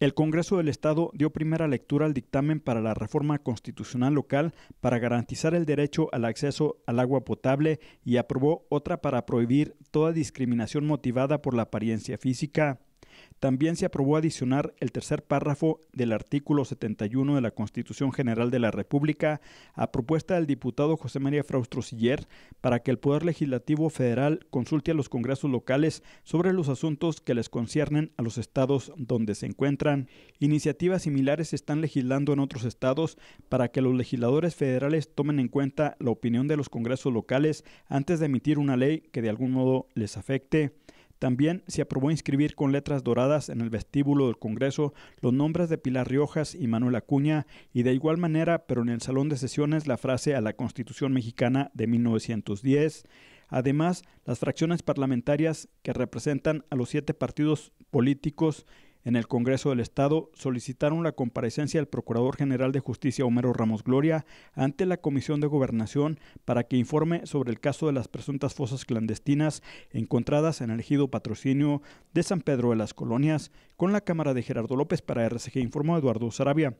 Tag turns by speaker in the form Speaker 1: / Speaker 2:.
Speaker 1: El Congreso del Estado dio primera lectura al dictamen para la reforma constitucional local para garantizar el derecho al acceso al agua potable y aprobó otra para prohibir toda discriminación motivada por la apariencia física. También se aprobó adicionar el tercer párrafo del artículo 71 de la Constitución General de la República a propuesta del diputado José María Fraustro Siller para que el Poder Legislativo Federal consulte a los congresos locales sobre los asuntos que les conciernen a los estados donde se encuentran. Iniciativas similares se están legislando en otros estados para que los legisladores federales tomen en cuenta la opinión de los congresos locales antes de emitir una ley que de algún modo les afecte. También se aprobó inscribir con letras doradas en el vestíbulo del Congreso los nombres de Pilar Riojas y Manuel Acuña y de igual manera, pero en el salón de sesiones, la frase a la Constitución mexicana de 1910. Además, las fracciones parlamentarias que representan a los siete partidos políticos en el Congreso del Estado solicitaron la comparecencia del Procurador General de Justicia Homero Ramos Gloria ante la Comisión de Gobernación para que informe sobre el caso de las presuntas fosas clandestinas encontradas en el ejido patrocinio de San Pedro de las Colonias con la Cámara de Gerardo López para RCG informó Eduardo Sarabia.